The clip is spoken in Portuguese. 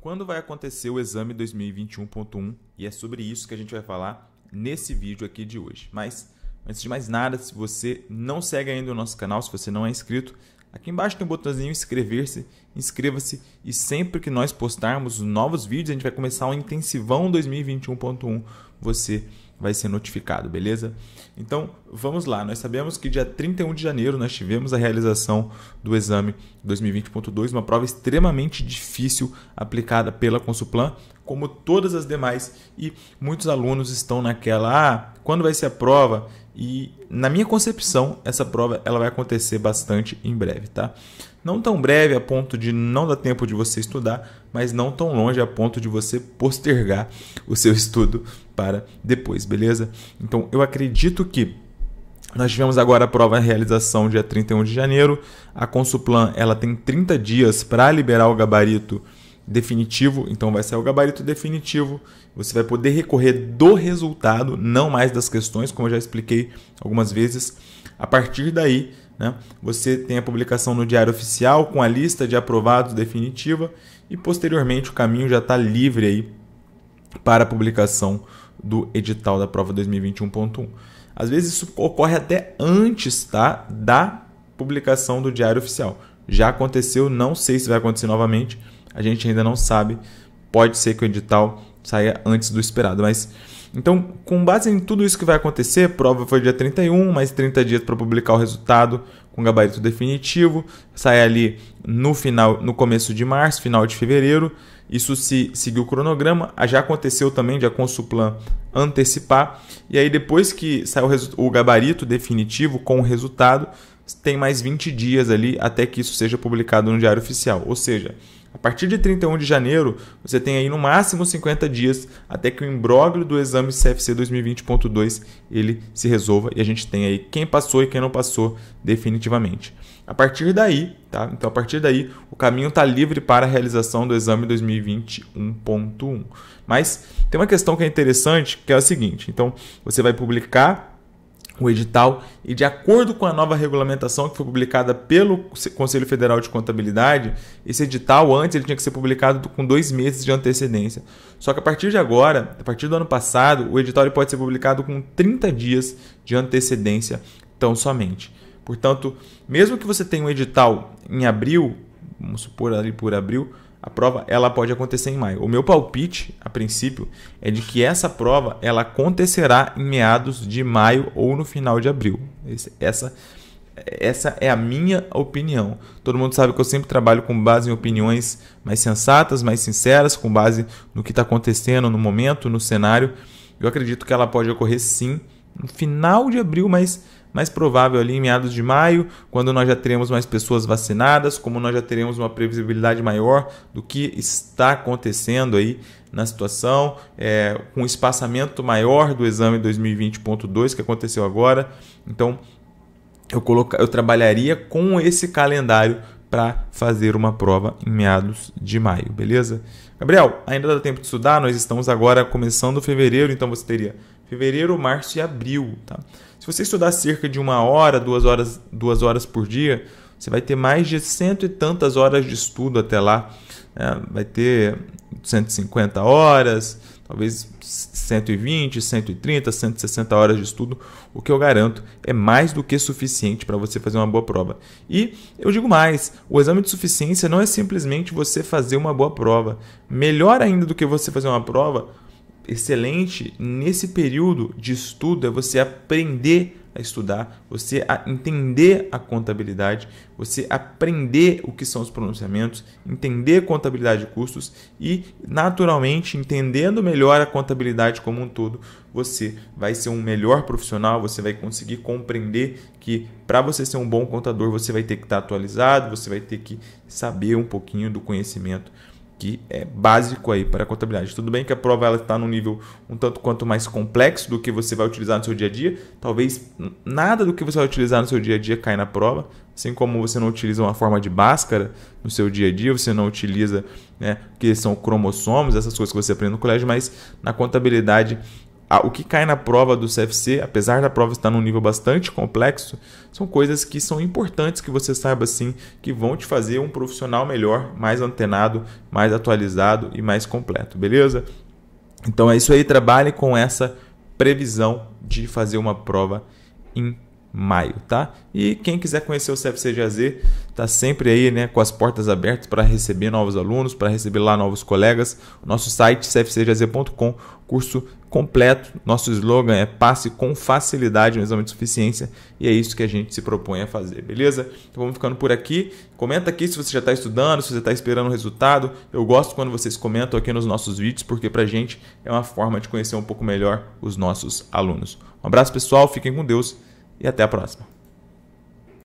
quando vai acontecer o exame 2021.1 e é sobre isso que a gente vai falar nesse vídeo aqui de hoje. Mas antes de mais nada, se você não segue ainda o nosso canal, se você não é inscrito, aqui embaixo tem um botãozinho inscrever-se, inscreva-se e sempre que nós postarmos novos vídeos, a gente vai começar o um intensivão 2021.1, você vai ser notificado, beleza? Então, vamos lá. Nós sabemos que dia 31 de janeiro nós tivemos a realização do exame 2020.2, uma prova extremamente difícil aplicada pela Consuplan como todas as demais, e muitos alunos estão naquela, ah, quando vai ser a prova? E na minha concepção, essa prova ela vai acontecer bastante em breve, tá? Não tão breve a ponto de não dar tempo de você estudar, mas não tão longe a ponto de você postergar o seu estudo para depois, beleza? Então eu acredito que nós tivemos agora a prova de realização dia 31 de janeiro. A Consuplan ela tem 30 dias para liberar o gabarito definitivo, então vai sair o gabarito definitivo. Você vai poder recorrer do resultado, não mais das questões, como eu já expliquei algumas vezes. A partir daí, né, você tem a publicação no Diário Oficial com a lista de aprovados definitiva e posteriormente o caminho já está livre aí para a publicação do edital da prova 2021.1. Às vezes isso ocorre até antes tá, da publicação do Diário Oficial. Já aconteceu, não sei se vai acontecer novamente a gente ainda não sabe. Pode ser que o edital saia antes do esperado, mas então, com base em tudo isso que vai acontecer, prova foi dia 31, mais 30 dias para publicar o resultado com gabarito definitivo, sai ali no final, no começo de março, final de fevereiro. Isso se seguiu o cronograma, já aconteceu também de a Consulplan antecipar. E aí depois que sai o, o gabarito definitivo com o resultado, tem mais 20 dias ali até que isso seja publicado no diário oficial. Ou seja, a partir de 31 de janeiro, você tem aí no máximo 50 dias até que o imbróglio do exame CFC 2020.2 ele se resolva e a gente tem aí quem passou e quem não passou definitivamente. A partir daí, tá? Então a partir daí, o caminho está livre para a realização do exame 2021.1. Mas tem uma questão que é interessante, que é a seguinte. Então, você vai publicar o edital e, de acordo com a nova regulamentação que foi publicada pelo Conselho Federal de Contabilidade, esse edital antes ele tinha que ser publicado com dois meses de antecedência. Só que a partir de agora, a partir do ano passado, o edital ele pode ser publicado com 30 dias de antecedência tão somente. Portanto, mesmo que você tenha um edital em abril, vamos supor ali por abril, a prova ela pode acontecer em maio. O meu palpite, a princípio, é de que essa prova ela acontecerá em meados de maio ou no final de abril. Essa essa é a minha opinião. Todo mundo sabe que eu sempre trabalho com base em opiniões mais sensatas, mais sinceras, com base no que está acontecendo no momento, no cenário. Eu acredito que ela pode ocorrer sim no final de abril, mas mais provável ali em meados de maio, quando nós já teremos mais pessoas vacinadas, como nós já teremos uma previsibilidade maior do que está acontecendo aí na situação, é, com espaçamento maior do exame 2020.2 que aconteceu agora. Então, eu, coloca, eu trabalharia com esse calendário para fazer uma prova em meados de maio, beleza? Gabriel, ainda dá tempo de estudar, nós estamos agora começando fevereiro, então você teria fevereiro, março e abril. Tá? Se você estudar cerca de uma hora, duas horas, duas horas por dia, você vai ter mais de cento e tantas horas de estudo até lá. Né? Vai ter 150 horas, talvez 120, 130, 160 horas de estudo, o que eu garanto é mais do que suficiente para você fazer uma boa prova. E eu digo mais, o exame de suficiência não é simplesmente você fazer uma boa prova. Melhor ainda do que você fazer uma prova, excelente nesse período de estudo é você aprender a estudar, você a entender a contabilidade, você aprender o que são os pronunciamentos, entender contabilidade de custos e, naturalmente, entendendo melhor a contabilidade como um todo, você vai ser um melhor profissional, você vai conseguir compreender que para você ser um bom contador, você vai ter que estar tá atualizado, você vai ter que saber um pouquinho do conhecimento que é básico aí para a contabilidade. Tudo bem que a prova ela está num nível um tanto quanto mais complexo do que você vai utilizar no seu dia a dia. Talvez nada do que você vai utilizar no seu dia a dia cai na prova, assim como você não utiliza uma forma de báscara no seu dia a dia, você não utiliza né, que são cromossomos, essas coisas que você aprende no colégio, mas na contabilidade ah, o que cai na prova do CFC, apesar da prova estar num nível bastante complexo, são coisas que são importantes que você saiba sim, que vão te fazer um profissional melhor, mais antenado, mais atualizado e mais completo, beleza? Então é isso aí, trabalhe com essa previsão de fazer uma prova em maio, tá? E quem quiser conhecer o CFCGZ, está sempre aí né, com as portas abertas para receber novos alunos, para receber lá novos colegas. O nosso site cfcgz.com, curso completo. Nosso slogan é passe com facilidade é no exame de suficiência e é isso que a gente se propõe a fazer, beleza? Então vamos ficando por aqui. Comenta aqui se você já está estudando, se você está esperando o resultado. Eu gosto quando vocês comentam aqui nos nossos vídeos, porque para a gente é uma forma de conhecer um pouco melhor os nossos alunos. Um abraço pessoal, fiquem com Deus e até a próxima.